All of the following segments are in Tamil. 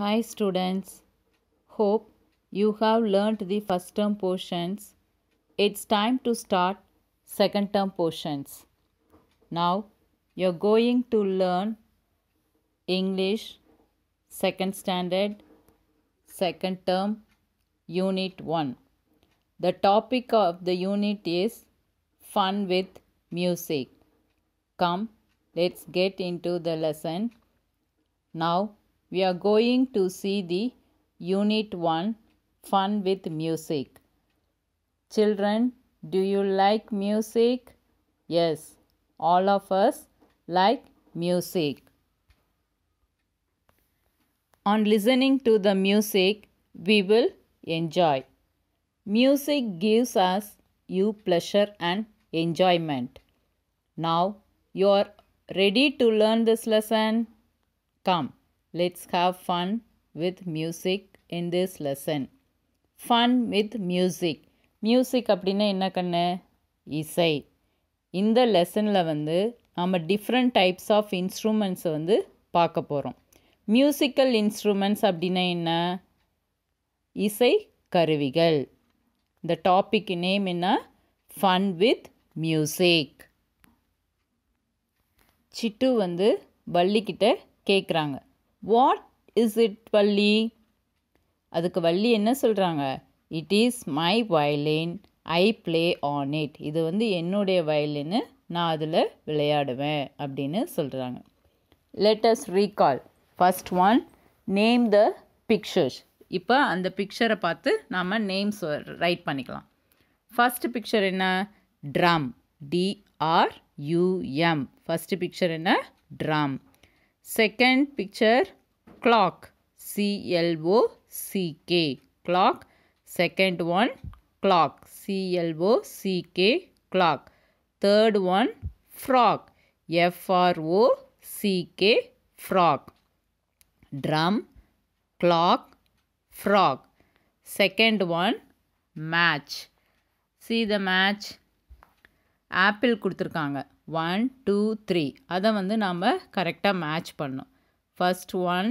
Hi students, hope you have learnt the first term portions. It's time to start second term portions. Now you're going to learn English second standard second term unit 1. The topic of the unit is fun with music. Come let's get into the lesson. Now we are going to see the Unit 1 Fun with Music. Children, do you like music? Yes, all of us like music. On listening to the music, we will enjoy. Music gives us you pleasure and enjoyment. Now, you are ready to learn this lesson? Come. Let's have fun with music in this lesson fun with music music அப்படின்னா என்ன கண்ணு இசை இந்த லெசனில் வந்து நம்ம டிஃப்ரெண்ட் டைப்ஸ் ஆஃப் இன்ஸ்ட்ருமெண்ட்ஸை வந்து பார்க்க போகிறோம் மியூசிக்கல் இன்ஸ்ட்ருமெண்ட்ஸ் அப்படின்னா என்ன இசை கருவிகள் இந்த டாபிக் நேம் என்ன ஃபன் வித் மியூசிக் சிட்டு வந்து வள்ளிக்கிட்ட கேட்குறாங்க வாட் இஸ் இட் வள்ளி அதுக்கு வள்ளி என்ன சொல்கிறாங்க it is my violin I play on it இது வந்து என்னுடைய வயலின்னு நான் அதில் விளையாடுவேன் அப்படின்னு சொல்கிறாங்க let's recall first one name the pictures இப்போ அந்த பிக்சரை பார்த்து நாம் நேம்ஸ் ரைட் பண்ணிக்கலாம் ஃபஸ்ட்டு பிக்சர் என்ன ட்ரம் டிஆர்யூஎம் ஃபஸ்ட்டு பிக்சர் என்ன drum second picture clock C L O C K clock second one clock C L O C K clock third one frog F R O C K frog drum clock frog second one match see the match apple கொடுத்துருக்காங்க ஒன் டூ த்ரீ அதை வந்து நாம் கரெக்டாக மேட்ச் பண்ணோம் first one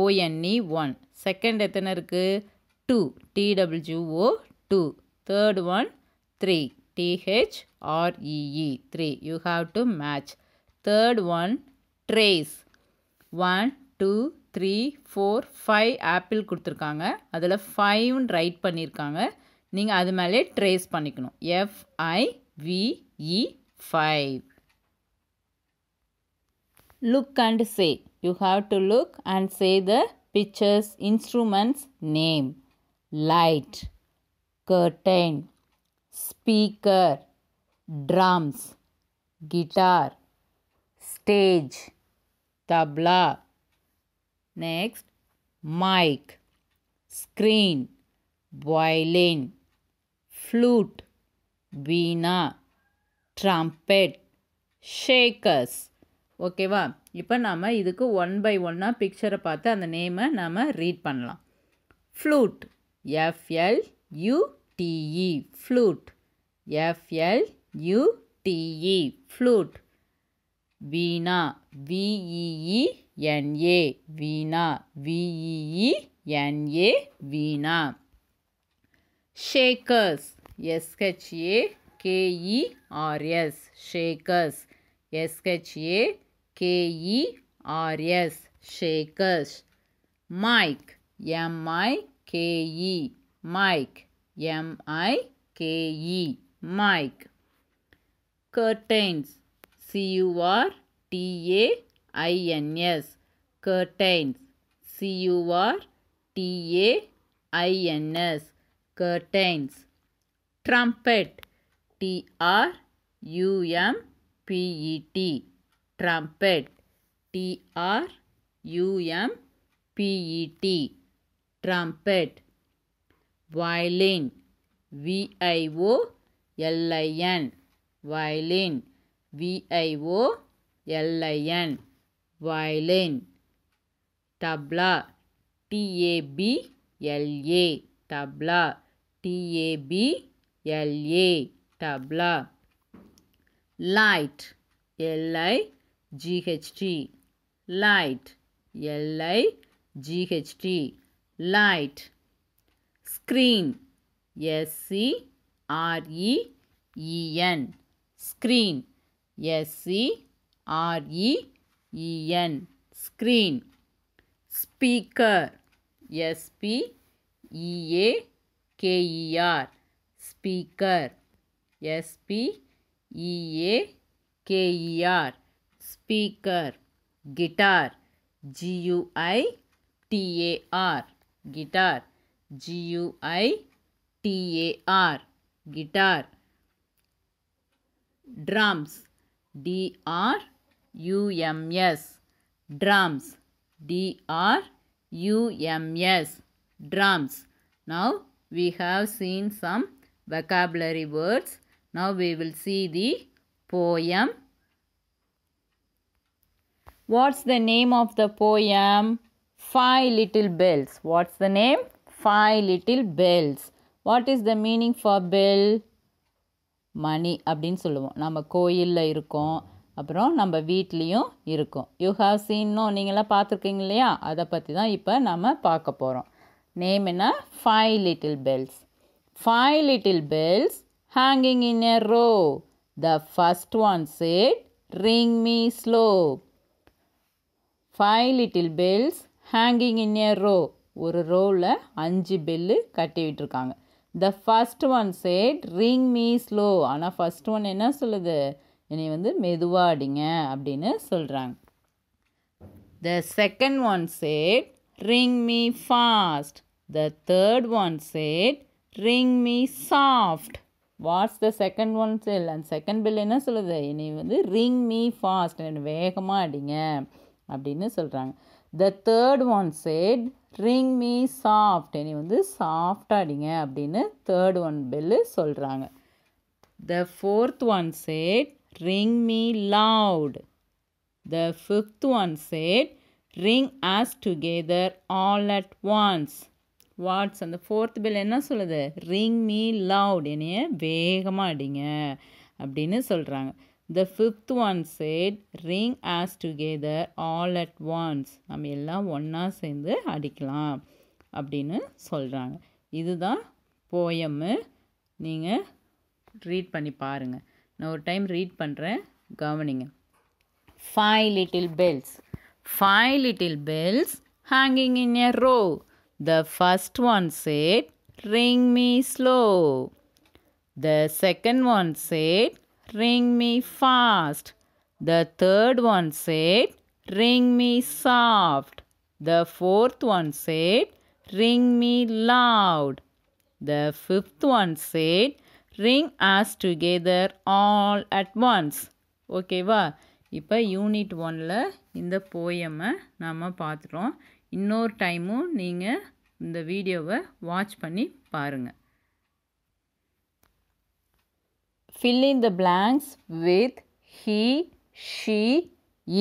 O N E one second எத்தனை இருக்குது two T W O two third one three T H R E E three you have to match third one trace one two three four five apple கொடுத்துருக்காங்க அதில் ஃபைவ்னு ரைட் பண்ணியிருக்காங்க நீங்கள் அது மேலே ட்ரேஸ் பண்ணிக்கணும் F I V E five look and say You have to look and say the picture's instrument's name. Light, curtain, speaker, drums, guitar, stage, tabla. Next, mic, screen, violin, flute, veena, trumpet, shakers. ஓகேவா இப்போ நாம் இதுக்கு ஒன் பை ஒன்னாக பிக்சரை பார்த்து அந்த நேமை நாம் ரீட் பண்ணலாம் flute F L U T E flute F L U T E flute veena V E E N A veena V E E N A veena shakers S H A K E R S shakers S H A K-E-R-S, shakers. Mike, M-I-K-E, Mike, M-I-K-E, Mike. Curtains, C-U-R-T-A-I-N-S, curtains, C-U-R-T-A-I-N-S, curtains. Trumpet, T-R-U-M-P-E-T, trumpet T R U M P E T trumpet violin V I O L I N violin V I O L I N violin tabla T A B L A tabla T A B L A tabla light L I GHT light L I G H T light screen S C R E E N screen S C R E E N screen speaker S P E A K E R speaker S P E A K E R speaker guitar G U I T A R guitar G U I T A R guitar drums D R U M S drums D R U M S drums now we have seen some vocabulary words now we will see the poem What's the name of the poem? Five Little Bells. What's the name? Five Little Bells. What is the meaning for bell மணி அப்படின்னு சொல்லுவோம் நம்ம கோயிலில் இருக்கோம் அப்புறம் நம்ம வீட்லேயும் இருக்கும் யூ ஹாவ் சீன்னும் நீங்களாம் பார்த்துருக்கீங்க இல்லையா அதை பற்றி தான் இப்போ நம்ம பார்க்க போகிறோம் நேம் என்ன five little bells five little bells hanging in a row the first one said ring me slow five little bells hanging in a row ஒரு ரோவில் அஞ்சு பெல்லு கட்டி விட்டுருக்காங்க the first one said ring me slow ஆனால் ஃபஸ்ட் ஒன் என்ன சொல்லுது என்னை வந்து மெதுவாடிங்க அடிங்க அப்படின்னு சொல்கிறாங்க the second one said ring me fast the third one said ring me soft what's the second one செல் அந்த செகண்ட் பில் என்ன சொல்லுது என்னை வந்து ரிங் மீ ஃபாஸ்ட் வேகமாக அடிங்க அப்படின்னு சொல்கிறாங்க the third one said ring me soft என்னை வந்து சாஃப்டாக அடிங்க அப்படின்னு தேர்ட் ஒன் பெல்லு சொல்கிறாங்க the fourth one said ring me loud the fifth one said ring us together all at once what's அந்த ஃபோர்த் பெல் என்ன சொல்லுது ரிங் மீ லவுட் என்னைய வேகமாக அடிங்க அப்படின்னு சொல்கிறாங்க the fifth one said ring us together all at once நம்ம எல்லாம் ஒன்றா சேர்ந்து அடிக்கலாம் அப்படின்னு சொல்கிறாங்க இதுதான் போயம்மு நீங்கள் ரீட் பண்ணி பாருங்கள் நான் ஒரு டைம் ரீட் பண்ணுறேன் கவனிங்க five little bells five little bells hanging in a row the first one said ring me slow the second one said Ring me fast. The third one said, Ring me soft. The fourth one said, Ring me loud. The fifth one said, Ring us together all at once. ஓகேவா இப்போ யூனிட் ஒனில் இந்த போயமை நாம் பார்த்துட்டோம் இன்னொரு டைமும் நீங்கள் இந்த வீடியோவை வாட்ச் பண்ணி பாருங்கள் filling the blanks with he she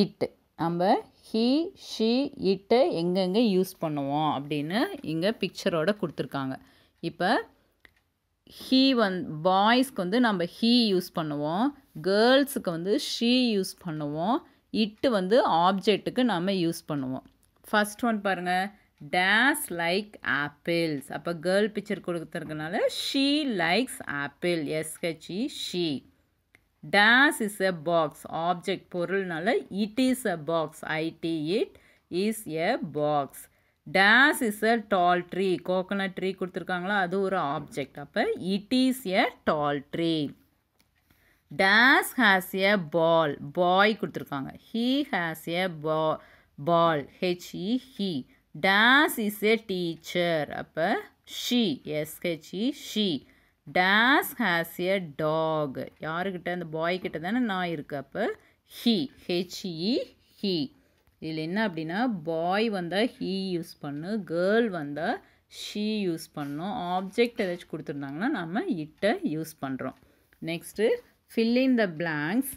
it நம்ம ஹீ ஷீ இட்டு எங்கெங்கே யூஸ் பண்ணுவோம் அப்படின்னு இங்கே பிக்சரோட கொடுத்துருக்காங்க இப்போ ஹீ வந் பாய்ஸ்க்கு வந்து நம்ம ஹீ யூஸ் பண்ணுவோம் கேர்ள்ஸுக்கு வந்து ஷீ யூஸ் பண்ணுவோம் இட்டு வந்து ஆப்ஜெக்ட்டுக்கு நம்ம யூஸ் பண்ணுவோம் ஃபஸ்ட் ஒன் பாருங்கள் டேஸ் லைக் ஆப்பிள்ஸ் அப்போ கேர்ள் பிக்சர் கொடுத்துருக்கனால she likes apple S H E she dash is a box object பொருள்னால it is a box I T it is a box dash is a tall tree coconut tree கொடுத்துருக்காங்களா அது ஒரு ஆப்ஜெக்ட் அப்போ it is a tall tree dash has a ball boy கொடுத்துருக்காங்க ஹீ ஹேஸ் எ பா ball H E he dash is a teacher அப்போ she SHE she dash has a dog யாருக்கிட்ட அந்த பாய்கிட்ட தானே நான் இருக்கு அப்போ ஹி ஹெச்இ ஹி இதில் என்ன அப்படின்னா பாய் வந்தால் ஹீ யூஸ் பண்ணு கேர்ள் வந்தால் ஷீ யூஸ் பண்ணும் ஆப்ஜெக்ட் ஏதாச்சும் கொடுத்துருந்தாங்கன்னா நம்ம இட்டை யூஸ் பண்ணுறோம் next filling the blanks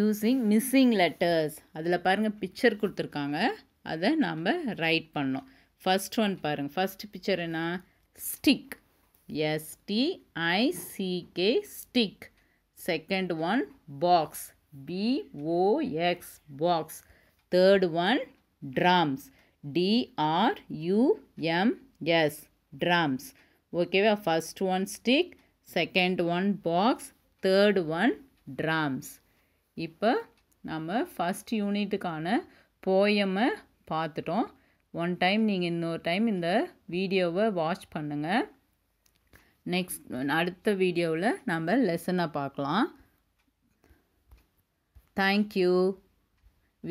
using missing letters அதில் பாருங்கள் பிக்சர் கொடுத்துருக்காங்க அதை நாம் ரைட் பண்ணோம் ஃபஸ்ட் ஒன் பாருங்கள் ஃபஸ்ட் பிக்சர் என்ன stick S T I C K stick second one box B O X box third one drums D R U M S drums ஓகேவா first one stick second one box third one drums இப்போ நம்ம ஃபஸ்ட் யூனிட்டுக்கான போயமை பார்த்துட்டோம் ஒன் டைம் நீங்கள் இன்னொரு டைம் இந்த வீடியோவை வாட்ச் பண்ணுங்கள் நெக்ஸ்ட் அடுத்த வீடியோவில் நம்ம லெசனை பார்க்கலாம் thank you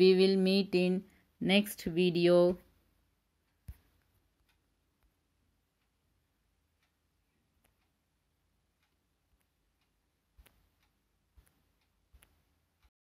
we will meet in next video